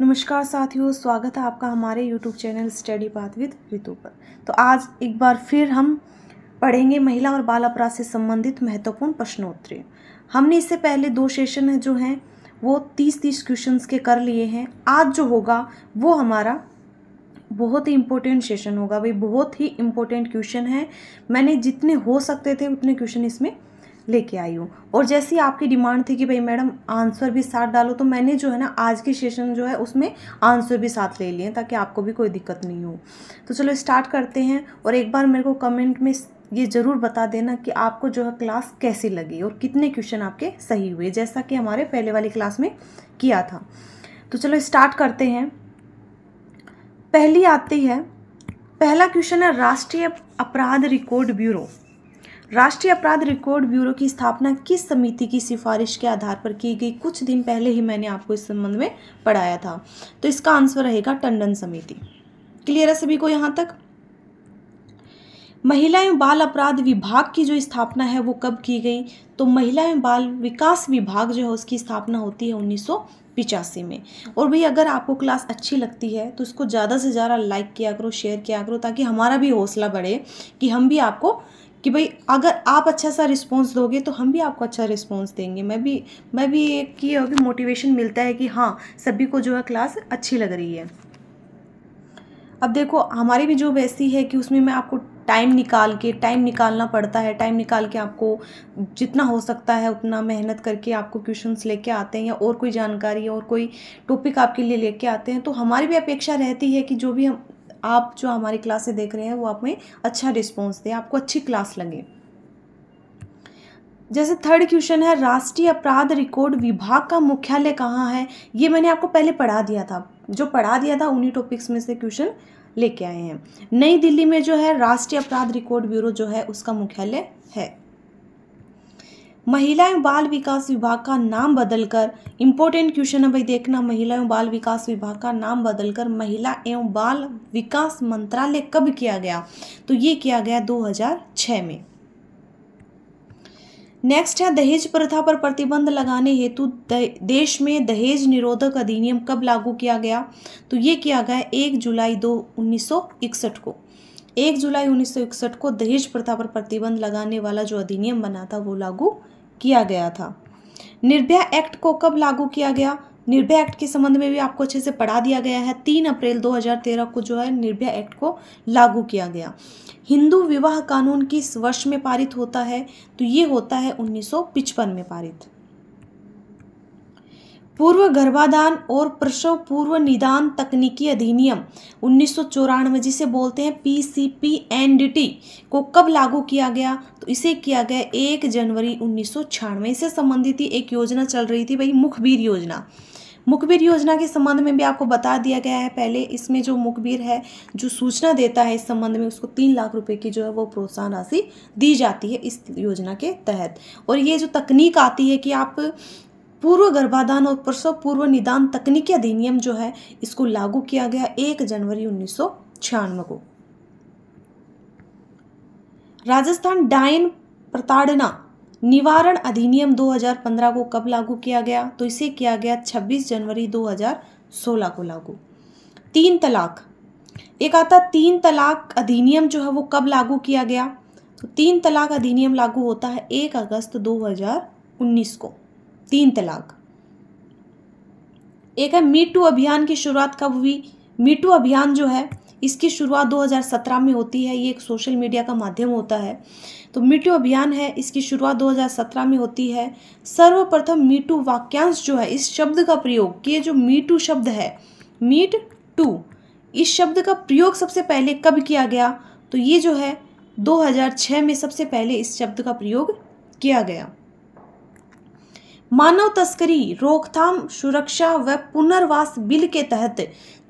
नमस्कार साथियों स्वागत है आपका हमारे यूट्यूब चैनल स्टडी बात विद ऋतु पर तो आज एक बार फिर हम पढ़ेंगे महिला और बाल अपराध से संबंधित महत्वपूर्ण प्रश्नोत्तरी हमने इससे पहले दो सेशन जो हैं वो तीस तीस क्वेश्चंस के कर लिए हैं आज जो होगा वो हमारा बहुत ही इम्पोर्टेंट सेशन होगा भाई बहुत ही इम्पोर्टेंट क्वेश्चन है मैंने जितने हो सकते थे उतने क्वेश्चन इसमें लेके आई हूँ और जैसी आपकी डिमांड थी कि भाई मैडम आंसर भी साथ डालो तो मैंने जो है ना आज के सेशन जो है उसमें आंसर भी साथ ले लिए ताकि आपको भी कोई दिक्कत नहीं हो तो चलो स्टार्ट करते हैं और एक बार मेरे को कमेंट में ये ज़रूर बता देना कि आपको जो है क्लास कैसी लगी और कितने क्वेश्चन आपके सही हुए जैसा कि हमारे पहले वाली क्लास में किया था तो चलो स्टार्ट करते हैं पहली आती है पहला क्वेश्चन है राष्ट्रीय अपराध रिकॉर्ड ब्यूरो राष्ट्रीय अपराध रिकॉर्ड ब्यूरो की स्थापना किस समिति की सिफारिश के आधार पर की गई कुछ दिन पहले ही मैंने आपको इस संबंध में पढ़ाया था तो इसका आंसर रहेगा टंडन समिति क्लियर है सभी को यहाँ तक महिला एवं बाल अपराध विभाग की जो स्थापना है वो कब की गई तो महिला एवं बाल विकास विभाग जो है उसकी स्थापना होती है उन्नीस पिचासी में और भाई अगर आपको क्लास अच्छी लगती है तो इसको ज़्यादा से ज़्यादा लाइक किया करो शेयर किया करो ताकि हमारा भी हौसला बढ़े कि हम भी आपको कि भाई अगर आप अच्छा सा रिस्पॉन्स दोगे तो हम भी आपको अच्छा रिस्पॉन्स देंगे मैं भी मैं भी एक ये अभी मोटिवेशन मिलता है कि हाँ सभी को जो है क्लास अच्छी लग रही है अब देखो हमारी भी जो वैसी है कि उसमें मैं आपको टाइम निकाल के टाइम निकालना पड़ता है टाइम निकाल के आपको जितना हो सकता है उतना मेहनत करके आपको क्वेश्चंस लेके आते हैं या और कोई जानकारी और कोई टॉपिक आपके लिए लेके आते हैं तो हमारी भी अपेक्षा रहती है कि जो भी हम आप जो हमारी क्लासें देख रहे हैं वो आप में अच्छा रिस्पॉन्स दे आपको अच्छी क्लास लगे जैसे थर्ड क्वेश्चन है राष्ट्रीय अपराध रिकॉर्ड विभाग का मुख्यालय कहाँ है ये मैंने आपको पहले पढ़ा दिया था जो पढ़ा दिया था उन्हीं टॉपिक्स में से क्वेश्चन लेके आए हैं नई दिल्ली में जो है राष्ट्रीय अपराध रिकॉर्ड ब्यूरो जो है उसका मुख्यालय है महिला एवं बाल विकास विभाग का नाम बदलकर इम्पोर्टेंट क्वेश्चन है भाई देखना महिला एवं बाल विकास विभाग का नाम बदलकर महिला एवं बाल विकास मंत्रालय कब किया गया तो ये किया गया 2006 में नेक्स्ट है दहेज प्रथा पर प्रतिबंध लगाने हेतु देश में दहेज निरोधक अधिनियम कब लागू किया गया तो ये किया गया एक जुलाई दो उन्नीस को एक जुलाई उन्नीस को दहेज प्रथा पर प्रतिबंध लगाने वाला जो अधिनियम बना था वो लागू किया गया था निर्भया एक्ट को कब लागू किया गया निर्भया एक्ट के संबंध में भी आपको अच्छे से पढ़ा दिया गया है तीन अप्रैल 2013 को जो है निर्भया एक्ट को लागू किया गया हिंदू विवाह कानून किस वर्ष में पारित होता है तो ये होता है उन्नीस में पारित पूर्व गर्भाधान और प्रसव पूर्व निदान तकनीकी अधिनियम उन्नीस जिसे बोलते हैं पी सी पी टी को कब लागू किया गया तो इसे किया गया एक जनवरी उन्नीस इससे संबंधित ही एक योजना चल रही थी भाई मुखबीर योजना मुखबिर योजना के संबंध में भी आपको बता दिया गया है पहले इसमें जो मुखबिर है जो सूचना देता है इस संबंध में उसको तीन लाख रुपए की जो है वो प्रोत्साहन राशि दी जाती है इस योजना के तहत और ये जो तकनीक आती है कि आप पूर्व गर्भाधान और प्रसव पूर्व निदान तकनीकी अधिनियम जो है इसको लागू किया गया एक जनवरी उन्नीस को राजस्थान डायन प्रताड़ना निवारण अधिनियम 2015 को कब लागू किया गया तो इसे किया गया 26 जनवरी 2016 को लागू तीन तलाक एक आता तीन तलाक अधिनियम जो है वो कब लागू किया गया तो तीन तलाक अधिनियम लागू होता है एक अगस्त 2019 को तीन तलाक एक है मी टू अभियान की शुरुआत कब हुई मी टू अभियान जो है इसकी शुरुआत 2017 में होती है ये एक सोशल मीडिया का माध्यम होता है तो मीटू अभियान है इसकी शुरुआत 2017 में होती है सर्वप्रथम मीटू वाक्यांश जो है इस शब्द का प्रयोग ये जो मीटू शब्द है मीट टू इस शब्द का प्रयोग सबसे पहले कब किया गया तो ये जो है 2006 में सबसे पहले इस शब्द का प्रयोग किया गया मानव तस्करी रोकथाम सुरक्षा व पुनर्वास बिल के तहत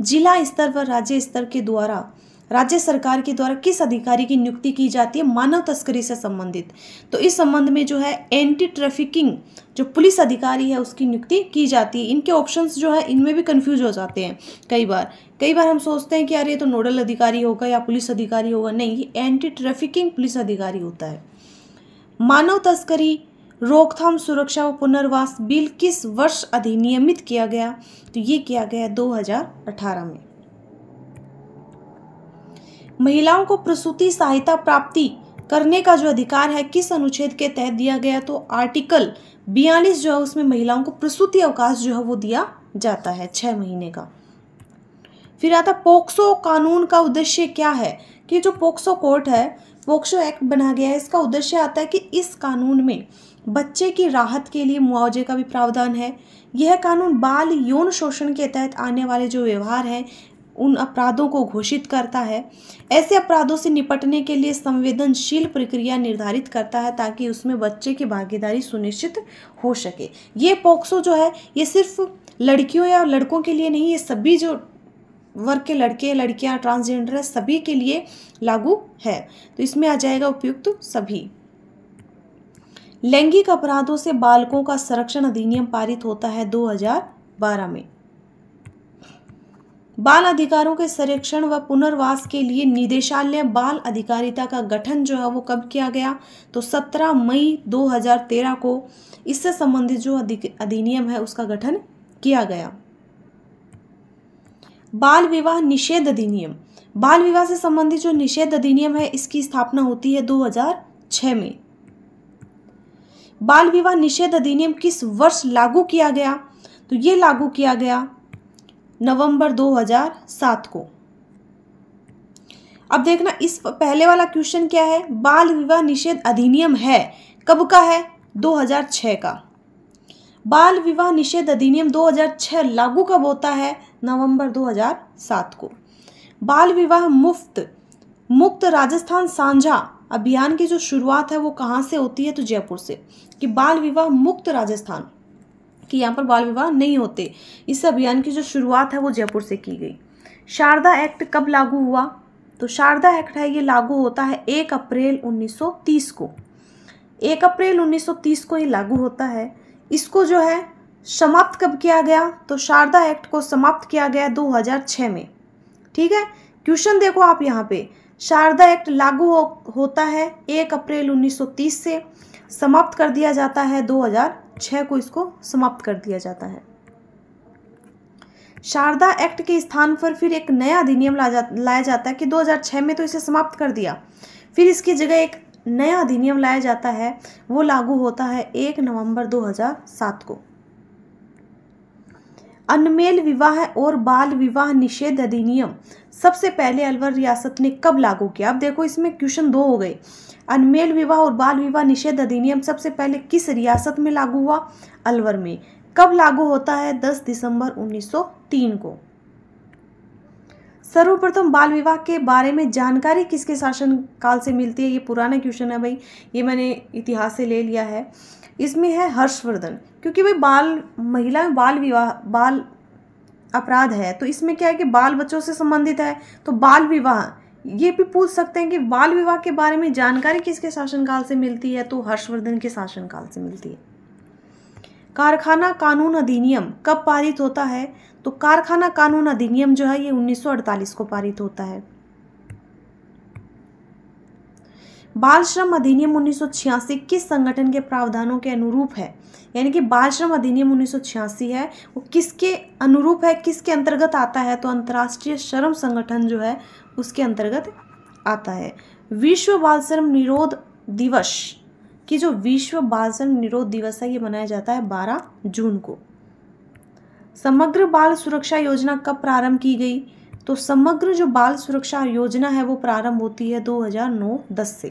जिला स्तर व राज्य स्तर के द्वारा राज्य सरकार के द्वारा किस अधिकारी की नियुक्ति की जाती है मानव तस्करी से संबंधित तो इस संबंध में जो है एंटी ट्रैफिकिंग जो पुलिस अधिकारी है उसकी नियुक्ति की जाती है इनके ऑप्शंस जो है इनमें भी कंफ्यूज हो जाते हैं कई बार कई बार हम सोचते हैं कि यार ये तो नोडल अधिकारी होगा या पुलिस अधिकारी होगा नहीं ये एंटी ट्रैफिकिंग पुलिस अधिकारी होता है मानव तस्करी रोकथाम सुरक्षा व पुनर्वास बिल किस वर्ष अधिनियमित किया गया तो ये किया गया 2018 में महिलाओं को प्रसूति सहायता प्राप्ति करने का जो अधिकार है किस अनुच्छेद के तहत दिया गया तो आर्टिकल बयालीस जो है उसमें महिलाओं को प्रसूति अवकाश जो है वो दिया जाता है छह महीने का फिर आता पोक्सो कानून का उद्देश्य क्या है कि जो पोक्सो कोर्ट है पोक्सो एक्ट बना गया है इसका उद्देश्य आता है कि इस कानून में बच्चे की राहत के लिए मुआवजे का भी प्रावधान है यह कानून बाल यौन शोषण के तहत आने वाले जो व्यवहार हैं उन अपराधों को घोषित करता है ऐसे अपराधों से निपटने के लिए संवेदनशील प्रक्रिया निर्धारित करता है ताकि उसमें बच्चे की भागीदारी सुनिश्चित हो सके ये पोक्सो जो है ये सिर्फ लड़कियों या लड़कों के लिए नहीं ये सभी जो वर्ग के लड़के लड़कियां ट्रांसजेंडर सभी के लिए लागू है तो इसमें आ जाएगा उपयुक्त सभी लैंगिक अपराधों से बालकों का संरक्षण अधिनियम पारित होता है 2012 में बाल अधिकारों के संरक्षण व पुनर्वास के लिए निदेशालय बाल अधिकारिता का गठन जो है वो कब किया गया तो 17 मई 2013 को इससे संबंधित जो अधिनियम है उसका गठन किया गया बाल विवाह निषेध अधिनियम बाल विवाह से संबंधित जो निषेध अधिनियम है इसकी स्थापना होती है 2006 में बाल विवाह निषेध अधिनियम किस वर्ष लागू किया गया तो ये लागू किया गया नवंबर 2007 को अब देखना इस पहले वाला क्वेश्चन क्या है बाल विवाह निषेध अधिनियम है कब का है 2006 का बाल विवाह निषेध अधिनियम 2006 लागू कब होता है नवंबर 2007 को बाल विवाह मुफ्त मुक्त राजस्थान साझा अभियान की जो शुरुआत है वो कहाँ से होती है तो जयपुर से कि बाल विवाह मुक्त राजस्थान कि यहाँ पर बाल विवाह नहीं होते इस अभियान की जो शुरुआत है वो जयपुर से की गई शारदा एक्ट कब लागू हुआ तो शारदा एक्ट है ये लागू होता है एक अप्रैल 1930 को एक अप्रैल 1930 को ये लागू होता है इसको जो है समाप्त कब किया गया तो शारदा एक्ट को समाप्त किया गया 2006 में ठीक है क्वेश्चन देखो आप यहाँ पे शारदा एक्ट लागू हो, होता है एक अप्रैल 1930 से समाप्त कर दिया जाता है 2006 को इसको समाप्त कर दिया जाता है शारदा एक्ट के स्थान पर फिर एक नया अधिनियम ला जा, लाया जाता है कि 2006 में तो इसे समाप्त कर दिया फिर इसकी जगह एक नया अधिनियम लाया जाता है वो लागू होता है एक नवंबर 2007 को अनमेल विवाह और बाल विवाह निषेध अधिनियम सबसे पहले अलवर रियासत ने कब लागू किया अब देखो इसमें क्वेश्चन दो हो गए अनमेल विवाह और बाल विवाह निषेध अधिनियम सबसे पहले किस रियासत में लागू हुआ अलवर में कब लागू होता है 10 दिसंबर 1903 को सर्वप्रथम बाल विवाह के बारे में जानकारी किसके शासन काल से मिलती है ये पुराना क्वेश्चन है भाई ये मैंने इतिहास से ले लिया है इसमें है हर्षवर्धन क्योंकि भाई बाल महिला में बाल विवाह बाल अपराध है तो इसमें क्या है कि बाल बच्चों से संबंधित है तो बाल विवाह ये भी पूछ सकते हैं कि बाल विवाह के बारे में जानकारी किसके शासनकाल से मिलती है तो हर्षवर्धन के शासनकाल से मिलती है कारखाना कानून अधिनियम कब पारित होता है तो कारखाना कानून अधिनियम जो है ये 1948 को पारित होता है बाल श्रम अधिनियम छियासी किस संगठन के प्रावधानों के अनुरूप है यानी कि बाल श्रम अधिनियम छियासी है वो किसके अनुरूप है किसके अंतर्गत आता है तो अंतर्राष्ट्रीय श्रम संगठन जो है उसके अंतर्गत आता है विश्व बाल श्रम निरोध दिवस कि जो विश्व बाल श्रम निरोध दिवस है ये मनाया जाता है बारह जून को समग्र बाल सुरक्षा योजना कब प्रारंभ की गई तो समग्र जो बाल सुरक्षा योजना है वो प्रारंभ होती है 2009-10 से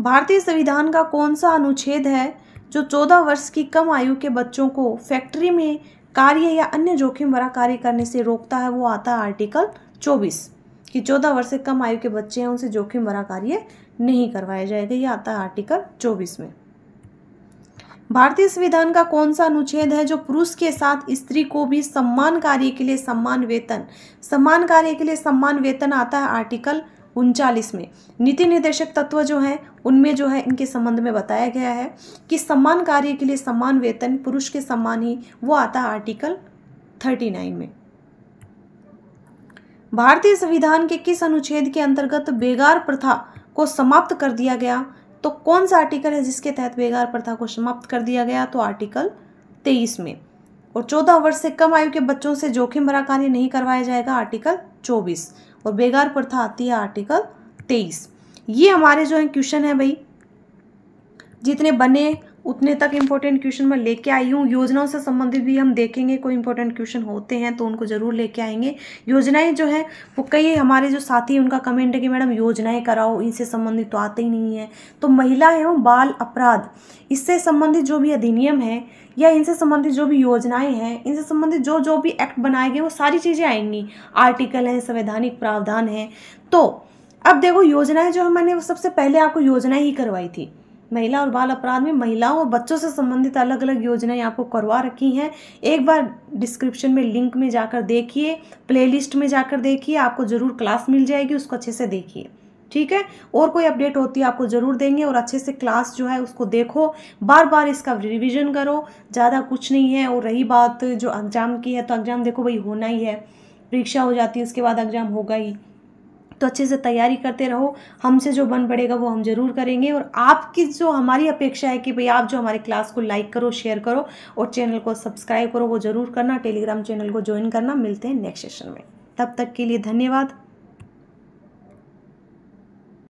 भारतीय संविधान का कौन सा अनुच्छेद है जो चौदह वर्ष की कम आयु के बच्चों को फैक्ट्री में कार्य या अन्य जोखिम भरा कार्य करने से रोकता है वो आता है आर्टिकल चौबीस कि चौदह वर्ष से कम आयु के बच्चे हैं उनसे जोखिम भरा कार्य नहीं करवाया जाएगा ये आता है आर्टिकल चौबीस में भारतीय संविधान का कौन सा अनुच्छेद है जो पुरुष के साथ स्त्री को भी सम्मान कार्य के लिए सम्मान वेतन सम्मान कार्य के लिए सम्मान वेतन आता है आर्टिकल उनचालीस में नीति निर्देशक तत्व जो हैं उनमें जो है इनके संबंध में बताया गया है कि सम्मान कार्य के लिए सम्मान वेतन पुरुष के सम्मान ही वो आता है आर्टिकल थर्टी नाइन में भारतीय संविधान के किस अनुच्छेद के अंतर्गत बेगार प्रथा को समाप्त कर दिया गया तो कौन सा आर्टिकल है जिसके तहत बेगार प्रथा को समाप्त कर दिया गया तो आर्टिकल तेईस में और चौदह वर्ष से कम आयु के बच्चों से जोखिम भरा कार्य नहीं करवाया जाएगा आर्टिकल चौबीस और बेगार प्रथा आती है आर्टिकल तेईस ये हमारे जो है क्वेश्चन है भाई जितने बने उतने तक इम्पोर्टेंट क्वेश्चन मैं लेके आई हूँ योजनाओं से संबंधित भी हम देखेंगे कोई इंपॉर्टेंट क्वेश्चन होते हैं तो उनको ज़रूर लेके आएंगे योजनाएं जो है वो कई हमारे जो साथी उनका कमेंट है कि मैडम योजनाएं कराओ इनसे संबंधित तो आते ही नहीं है तो महिला एवं बाल अपराध इससे संबंधित जो भी अधिनियम है या इनसे संबंधित जो भी योजनाएं हैं इनसे संबंधित जो जो भी एक्ट बनाए गए वो सारी चीज़ें आएंगी आर्टिकल हैं संवैधानिक प्रावधान हैं तो अब देखो योजनाएं जो है मैंने सबसे पहले आपको योजनाएं ही करवाई थी महिला और बाल अपराध में महिलाओं और बच्चों से संबंधित अलग अलग योजनाएं आपको करवा रखी हैं एक बार डिस्क्रिप्शन में लिंक में जाकर देखिए प्लेलिस्ट में जाकर देखिए आपको ज़रूर क्लास मिल जाएगी उसको अच्छे से देखिए ठीक है और कोई अपडेट होती है आपको ज़रूर देंगे और अच्छे से क्लास जो है उसको देखो बार बार इसका रिविज़न करो ज़्यादा कुछ नहीं है और रही बात जो एग्ज़ाम की है तो एग्ज़ाम देखो भाई होना ही है परीक्षा हो जाती है उसके बाद एग्ज़ाम होगा ही तो अच्छे से तैयारी करते रहो हमसे जो बन पड़ेगा वो हम ज़रूर करेंगे और आपकी जो हमारी अपेक्षा है कि भाई आप जो हमारे क्लास को लाइक करो शेयर करो और चैनल को सब्सक्राइब करो वो ज़रूर करना टेलीग्राम चैनल को ज्वाइन करना मिलते हैं नेक्स्ट सेशन में तब तक के लिए धन्यवाद